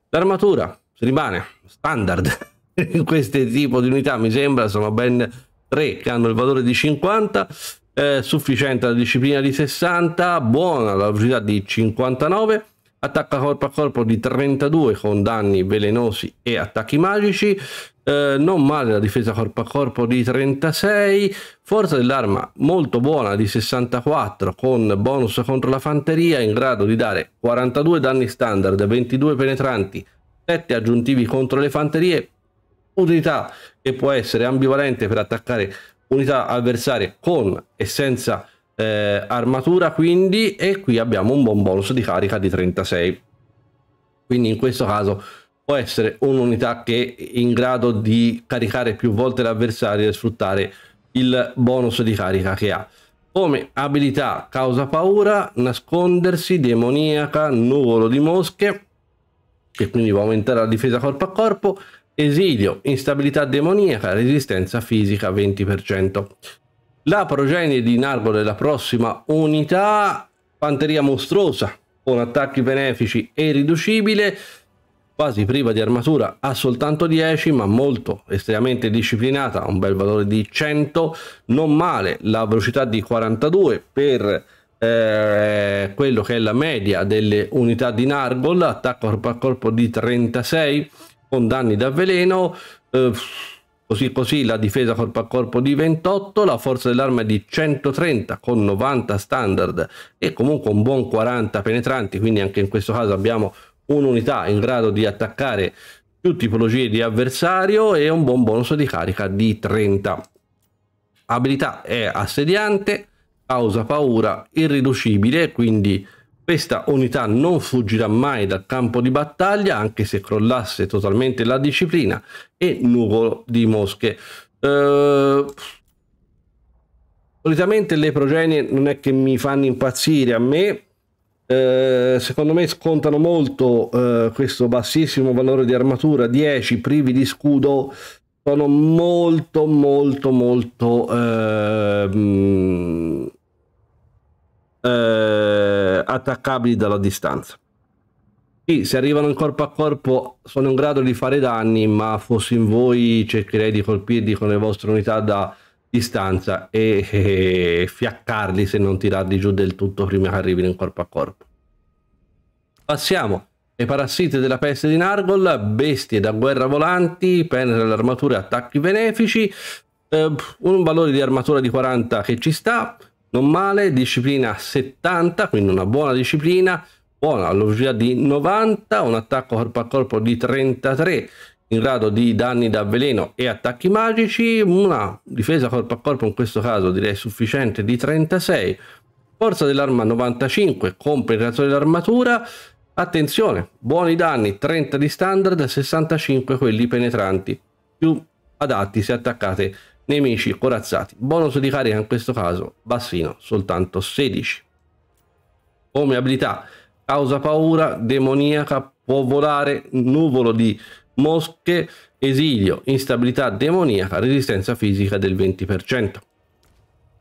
L'armatura rimane standard in questo tipo di unità, mi sembra, sono ben 3 che hanno il valore di 50, eh, sufficiente alla disciplina di 60, buona alla velocità di 59 attacca corpo a corpo di 32 con danni velenosi e attacchi magici, eh, non male la difesa corpo a corpo di 36, forza dell'arma molto buona di 64 con bonus contro la fanteria in grado di dare 42 danni standard, 22 penetranti, 7 aggiuntivi contro le fanterie, utilità che può essere ambivalente per attaccare unità avversarie con e senza eh, armatura quindi e qui abbiamo un buon bonus di carica di 36 quindi in questo caso può essere un'unità che è in grado di caricare più volte l'avversario e sfruttare il bonus di carica che ha come abilità causa paura nascondersi demoniaca nuvolo di mosche che quindi va a aumentare la difesa corpo a corpo esilio instabilità demoniaca resistenza fisica 20% la progenie di Nargo della prossima unità, fanteria mostruosa, con attacchi benefici e riducibile, quasi priva di armatura, ha soltanto 10, ma molto, estremamente disciplinata, un bel valore di 100, non male, la velocità di 42 per... Eh, quello che è la media delle unità di Nargol, attacco corpo a corpo di 36 con danni da veleno, eh, Così così la difesa corpo a corpo di 28, la forza dell'arma è di 130 con 90 standard e comunque un buon 40 penetranti, quindi anche in questo caso abbiamo un'unità in grado di attaccare più tipologie di avversario e un buon bonus di carica di 30. Abilità è assediante, causa paura, irriducibile, quindi questa unità non fuggirà mai dal campo di battaglia anche se crollasse totalmente la disciplina e nuvolo di mosche. Eh, solitamente le progenie non è che mi fanno impazzire a me, eh, secondo me scontano molto eh, questo bassissimo valore di armatura 10 privi di scudo sono molto molto molto eh, eh, attaccabili dalla distanza. Sì, se arrivano in corpo a corpo sono in grado di fare danni, ma fossi in voi cercherei di colpirli con le vostre unità da distanza e, e, fiaccarli se non tirarli giù del tutto prima che arrivino in corpo a corpo. Passiamo ai parassiti della peste di Nargol, bestie da guerra volanti, penetra l'armatura e attacchi benefici, eh, un valore di armatura di 40 che ci sta, non male, disciplina 70, quindi una buona disciplina, buona velocità di 90, un attacco corpo a corpo di 33, in grado di danni da veleno e attacchi magici, una difesa corpo a corpo in questo caso direi sufficiente di 36, forza dell'arma 95, compensatore il d'armatura, attenzione, buoni danni 30 di standard, 65 quelli penetranti, più adatti se attaccate nemici corazzati. Bonus di carica in questo caso bassino, soltanto 16. Come abilità causa paura, demoniaca, può volare, nuvolo di mosche, esilio, instabilità demoniaca, resistenza fisica del 20%.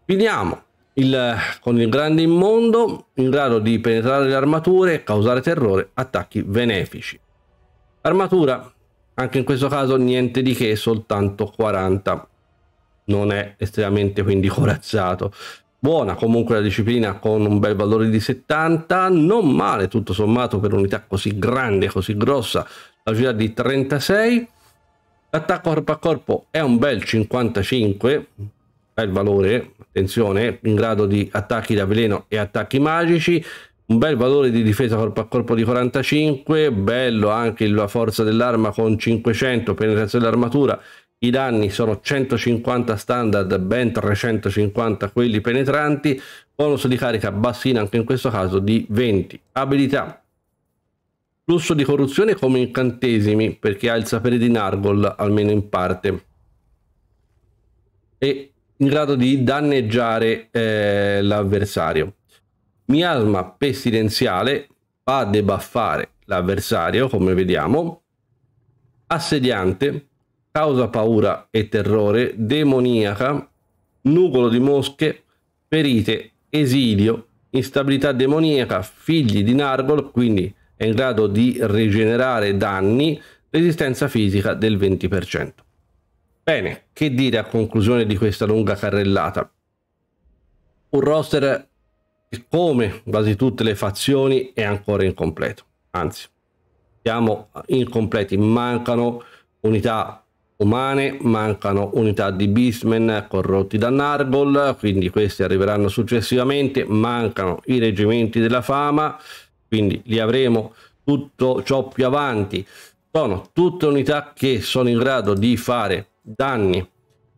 Finiamo il, con il grande immondo, in grado di penetrare le armature, e causare terrore, attacchi benefici. Armatura, anche in questo caso niente di che, soltanto 40 non è estremamente quindi corazzato. Buona comunque la disciplina con un bel valore di 70, non male tutto sommato per un'unità così grande, così grossa, la velocità di 36. L'attacco corpo a corpo è un bel 55, bel valore, attenzione, in grado di attacchi da veleno e attacchi magici. Un bel valore di difesa corpo a corpo di 45, bello anche la forza dell'arma con 500, penetrazione dell'armatura i danni sono 150 standard, ben 350 quelli penetranti, bonus di carica bassina anche in questo caso di 20. Abilità. Flusso di corruzione come incantesimi, perché ha il sapere di Nargol, almeno in parte. E in grado di danneggiare eh, l'avversario. Miasma pestilenziale va a debuffare l'avversario, come vediamo. Assediante, causa paura e terrore, demoniaca, nugolo di mosche, ferite, esilio, instabilità demoniaca, figli di Nargol, quindi è in grado di rigenerare danni, resistenza fisica del 20%. Bene, che dire a conclusione di questa lunga carrellata? Un roster che come quasi tutte le fazioni è ancora incompleto, anzi siamo incompleti, mancano unità umane, mancano unità di Beastmen corrotti da Nargol, quindi questi arriveranno successivamente, mancano i reggimenti della fama, quindi li avremo tutto ciò più avanti. Sono tutte unità che sono in grado di fare danni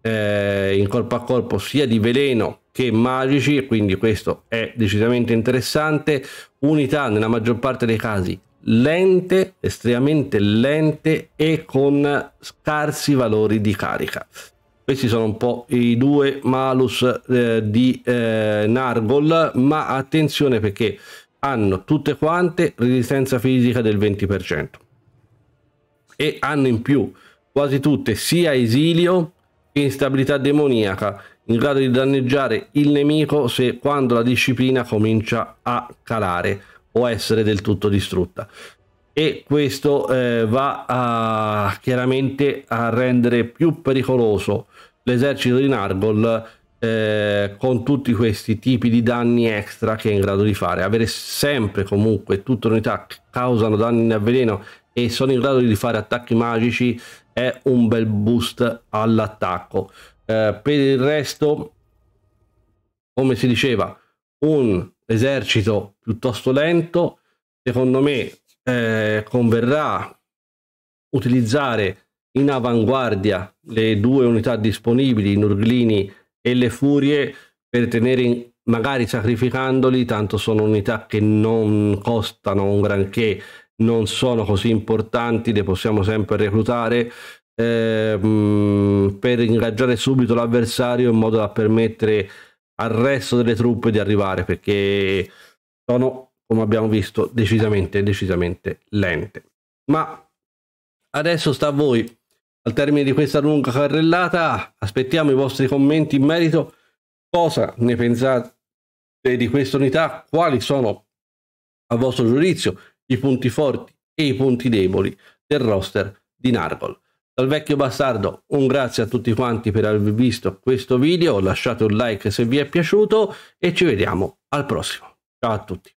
eh, in corpo a corpo sia di veleno che magici, quindi questo è decisamente interessante. Unità nella maggior parte dei casi lente, estremamente lente e con scarsi valori di carica. Questi sono un po' i due malus eh, di eh, Nargol, ma attenzione perché hanno tutte quante resistenza fisica del 20% e hanno in più quasi tutte sia esilio che instabilità demoniaca in grado di danneggiare il nemico se quando la disciplina comincia a calare o essere del tutto distrutta e questo eh, va a, chiaramente a rendere più pericoloso l'esercito di Nargol eh, con tutti questi tipi di danni extra che è in grado di fare avere sempre comunque tutte le unità che causano danni a veleno e sono in grado di fare attacchi magici è un bel boost all'attacco eh, per il resto come si diceva un esercito piuttosto lento, secondo me eh, converrà utilizzare in avanguardia le due unità disponibili, i Nurglini e le Furie, per tenere in, magari sacrificandoli, tanto sono unità che non costano un granché, non sono così importanti, le possiamo sempre reclutare eh, per ingaggiare subito l'avversario in modo da permettere al resto delle truppe di arrivare perché sono, come abbiamo visto, decisamente, decisamente lente. Ma adesso sta a voi. Al termine di questa lunga carrellata aspettiamo i vostri commenti in merito. Cosa ne pensate di questa unità? Quali sono, a vostro giudizio, i punti forti e i punti deboli del roster di Nargol? Dal vecchio bastardo un grazie a tutti quanti per aver visto questo video, lasciate un like se vi è piaciuto e ci vediamo al prossimo. Ciao a tutti.